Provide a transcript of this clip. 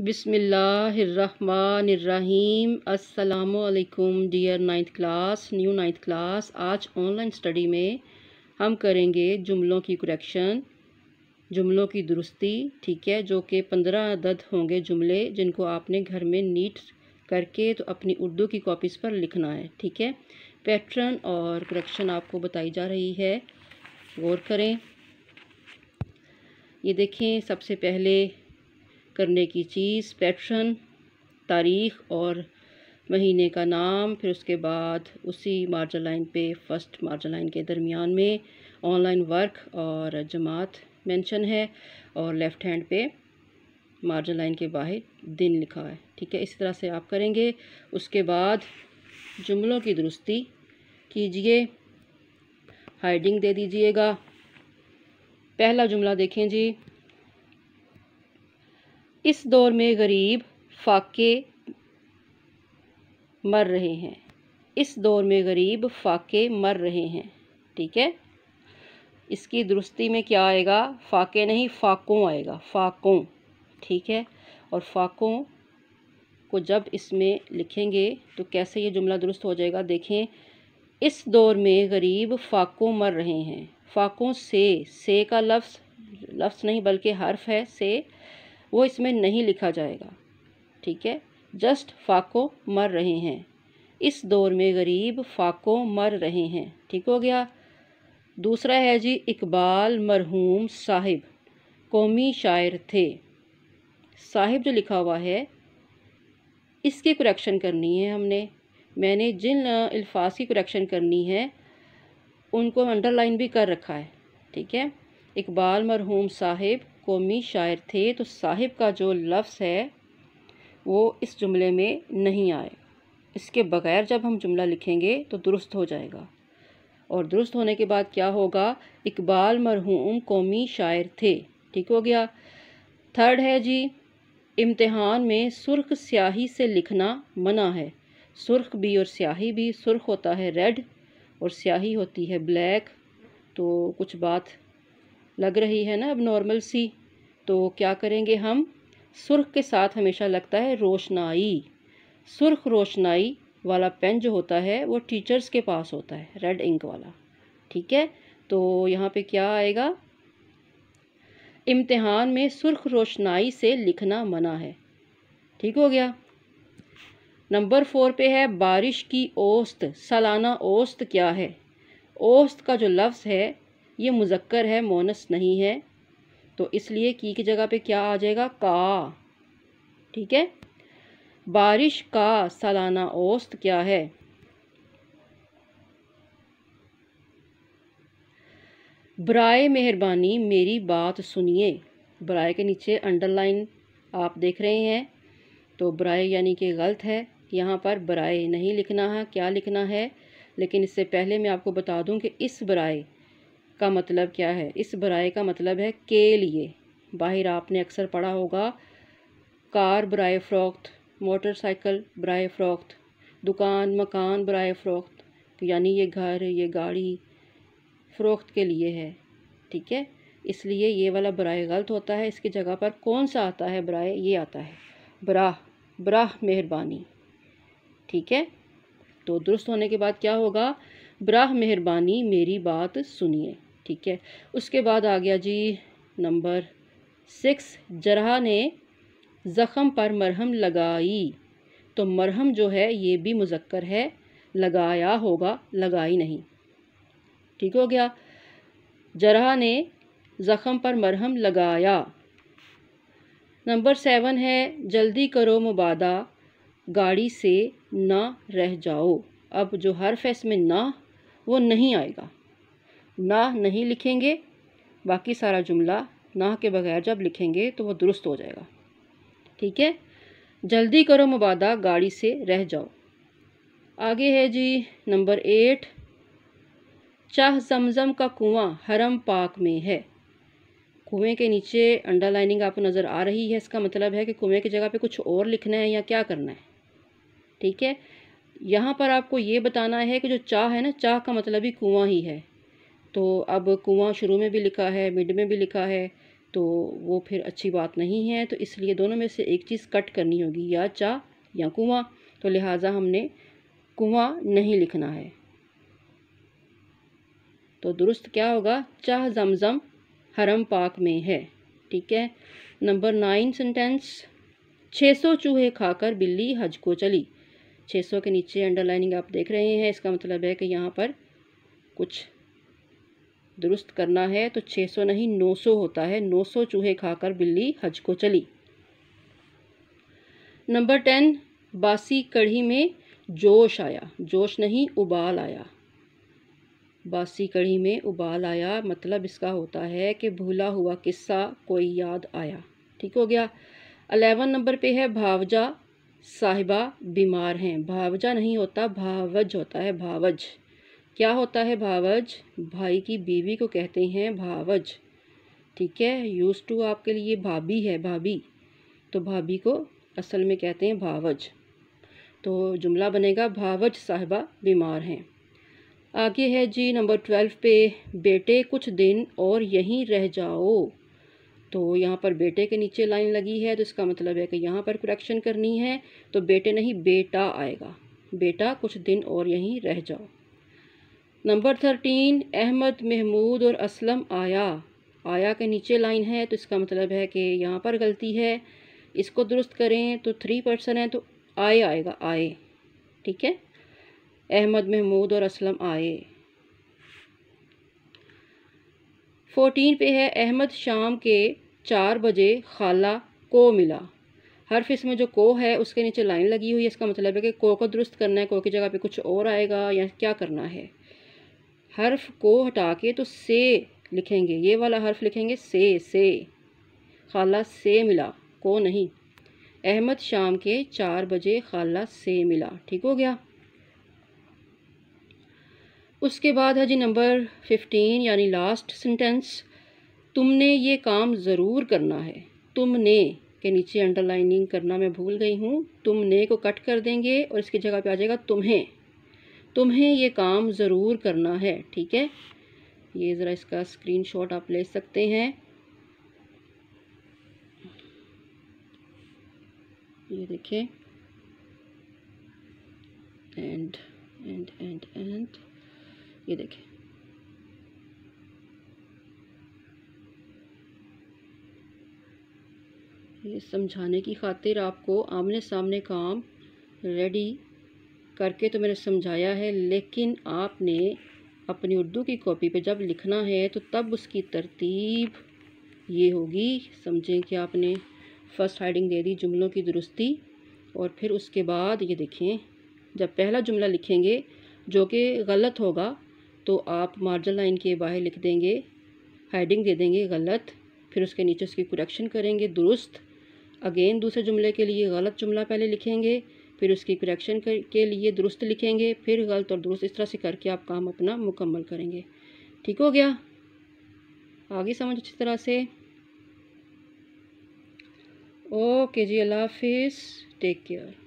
बिसमीम असलकुम dear ninth class new ninth class आज ऑनलाइन स्टडी में हम करेंगे जुमलों की करेक्शन जुमलों की दुरुस्ती ठीक है जो कि पंद्रह अदद होंगे जुमले जिनको आपने घर में नीट करके तो अपनी उर्दू की कॉपीज़ पर लिखना है ठीक है पैटर्न और करेक्शन आपको बताई जा रही है गौर करें ये देखें सबसे पहले करने की चीज़ पैटर्न तारीख़ और महीने का नाम फिर उसके बाद उसी मार्जर लाइन पे फर्स्ट मार्जर लाइन के दरमियान में ऑनलाइन वर्क और जमात मेंशन है और लेफ़्ट हैंड पे मार्जर लाइन के बाहर दिन लिखा है ठीक है इस तरह से आप करेंगे उसके बाद जुमलों की दुरुस्ती कीजिए हाइडिंग दे दीजिएगा पहला जुमला देखें जी इस दौर में गरीब फाके मर रहे हैं इस दौर में गरीब फाके मर रहे हैं ठीक है इसकी दुरुस्ती में क्या आएगा फाके नहीं फाकों आएगा फाकों ठीक है और फाकों को जब इसमें लिखेंगे तो कैसे ये जुमला दुरुस्त हो जाएगा देखें इस दौर में गरीब फाकों मर रहे हैं फाकों से से का लफ्ज़ लफ्ज़ नहीं बल्कि हर्फ है से वो इसमें नहीं लिखा जाएगा ठीक है जस्ट फाको मर रहे हैं इस दौर में गरीब फाको मर रहे हैं ठीक हो गया दूसरा है जी इकबाल मरहूम साहिब कौमी शायर थे साहिब जो लिखा हुआ है इसकी करेक्शन करनी है हमने मैंने जिन अल्फाज की करेक्शन करनी है उनको अंडरलाइन भी कर रखा है ठीक है इकबाल मरहूम साहिब कौमी शायर थे तो साहिब का जो लफ्ज़ है वो इस जुमले में नहीं आए इसके बग़ैर जब हम जुमला लिखेंगे तो दुरुस्त हो जाएगा और दुरुस्त होने के बाद क्या होगा इकबाल मरहूम कौमी शायर थे ठीक हो गया थर्ड है जी इम्तहान में सुर्ख स्याही से लिखना मना है सुर्ख भी और स्याही भी सुर्ख होता है रेड और स्याही होती है ब्लैक तो कुछ बात लग रही है ना अब नॉर्मल सी तो क्या करेंगे हम सुर्ख के साथ हमेशा लगता है रोशनाई सुर्ख रोशनाई वाला पेन जो होता है वो टीचर्स के पास होता है रेड इंक वाला ठीक है तो यहाँ पे क्या आएगा इम्तिहान में सुर्ख रोशनाई से लिखना मना है ठीक हो गया नंबर फोर पे है बारिश की औस्त सालाना औस्त क्या है औस्त का जो लफ्ज़ है ये मुजक्कर है मोनस नहीं है तो इसलिए की की जगह पे क्या आ जाएगा का ठीक है बारिश का सालाना औस्त क्या है ब्राए मेहरबानी मेरी बात सुनिए ब्राए के नीचे अंडरलाइन आप देख रहे हैं तो ब्राए यानी कि गलत है यहाँ पर ब्राए नहीं लिखना है क्या लिखना है लेकिन इससे पहले मैं आपको बता दूं कि इस ब्राए का मतलब क्या है इस बराए का मतलब है के लिए बाहर आपने अक्सर पढ़ा होगा कार बराए फ़रोख्त मोटरसाइकिल बराए फ़रोख्त दुकान मकान बराए फ़रोख्त यानी ये घर ये गाड़ी फ़रोख्त के लिए है ठीक है इसलिए ये वाला बराए गलत होता है इसकी जगह पर कौन सा आता है बराए ये आता है बराह बराह मेहरबानी ठीक है तो दुरुस्त होने के बाद क्या होगा बराह मेहरबानी मेरी बात सुनिए ठीक है उसके बाद आ गया जी नंबर सिक्स जरा ने ज़ख़म पर मरहम लगाई तो मरहम जो है ये भी मुजक्कर है लगाया होगा लगाई नहीं ठीक हो गया जरा ने ज़ख़म पर मरहम लगाया नंबर सेवन है जल्दी करो मुबादा गाड़ी से ना रह जाओ अब जो हर है में ना वो नहीं आएगा ना नहीं लिखेंगे बाकी सारा जुमला ना के बगैर जब लिखेंगे तो वो दुरुस्त हो जाएगा ठीक है जल्दी करो मुबादा गाड़ी से रह जाओ आगे है जी नंबर एट चाह जमजम का कुआं हरम पाक में है कुएं के नीचे अंडरलाइनिंग आपको नज़र आ रही है इसका मतलब है कि कुएं की जगह पे कुछ और लिखना है या क्या करना है ठीक है यहाँ पर आपको ये बताना है कि जो चाह है ना चाह का मतलब ही कुआं ही है तो अब कुआं शुरू में भी लिखा है मिड में भी लिखा है तो वो फिर अच्छी बात नहीं है तो इसलिए दोनों में से एक चीज़ कट करनी होगी या चा या कुआं तो लिहाजा हमने कुआं नहीं लिखना है तो दुरुस्त क्या होगा चाह जमजम हरम पाक में है ठीक है नंबर नाइन सेंटेंस छः सौ चूहे खाकर बिल्ली हज को चली छः सौ के नीचे अंडरलाइनिंग आप देख रहे हैं इसका मतलब है कि यहाँ पर कुछ दुरुस्त करना है तो 600 नहीं 900 होता है 900 चूहे खाकर बिल्ली हज को चली नंबर टेन बासी कढ़ी में जोश आया जोश नहीं उबाल आया बासी कढ़ी में उबाल आया मतलब इसका होता है कि भूला हुआ किस्सा कोई याद आया ठीक हो गया अलेवन नंबर पे है भावजा साहिबा बीमार हैं भावजा नहीं होता भावज होता है भावज क्या होता है भावज भाई की बीवी को कहते हैं भावज ठीक है यूज़ टू आपके लिए भाभी है भाभी तो भाभी को असल में कहते हैं भावज तो जुमला बनेगा भावज साहबा बीमार हैं आगे है जी नंबर ट्वेल्व पे बेटे कुछ दिन और यहीं रह जाओ तो यहाँ पर बेटे के नीचे लाइन लगी है तो इसका मतलब है कि यहाँ पर करेक्शन करनी है तो बेटे नहीं बेटा आएगा बेटा कुछ दिन और यहीं रह जाओ नंबर थर्टीन अहमद महमूद और असलम आया आया के नीचे लाइन है तो इसका मतलब है कि यहाँ पर गलती है इसको दुरुस्त करें तो थ्री पर्सन है तो आए आएगा आए ठीक है अहमद महमूद और असलम आए फोर्टीन पे है अहमद शाम के चार बजे खाला को मिला हर फिस में जो को है उसके नीचे लाइन लगी हुई है इसका मतलब है कि को को दुरुस्त करना है को की जगह पे कुछ और आएगा या क्या करना है हर्फ को हटा के तो से लिखेंगे ये वाला हर्फ लिखेंगे से से खाला से मिला को नहीं अहमद शाम के चार बजे खाला से मिला ठीक हो गया उसके बाद है जी नंबर फिफ्टीन यानी लास्ट सेंटेंस तुमने ये काम ज़रूर करना है तुमने के नीचे अंडरलाइनिंग करना मैं भूल गई हूँ तुमने को कट कर देंगे और इसकी जगह पे आ जाएगा तुम्हें तुम्हें ये काम ज़रूर करना है ठीक है ये ज़रा इसका स्क्रीनशॉट आप ले सकते हैं ये देखिए एंड एंड एंड एंड ये देखें ये समझाने की खातिर आपको आमने सामने काम रेडी करके तो मैंने समझाया है लेकिन आपने अपनी उर्दू की कॉपी पे जब लिखना है तो तब उसकी तरतीब ये होगी समझें कि आपने फ़र्स्ट हाइडिंग दे दी जुमलों की दुरुस्ती और फिर उसके बाद ये देखें जब पहला जुमला लिखेंगे जो कि गलत होगा तो आप मार्जिन लाइन के बाहर लिख देंगे हाइडिंग दे देंगे गलत फिर उसके नीचे उसकी कुरेक्शन करेंगे दुरुस्त अगेन दूसरे जुमले के लिए गलत जुमला पहले लिखेंगे फिर उसकी करेक्शन के लिए दुरुस्त लिखेंगे फिर गलत और दुरुस्त इस तरह से करके आप काम अपना मुकम्मल करेंगे ठीक हो गया आगे समझ अच्छी तरह से ओके जी अल्लाह हाफिज़ टेक केयर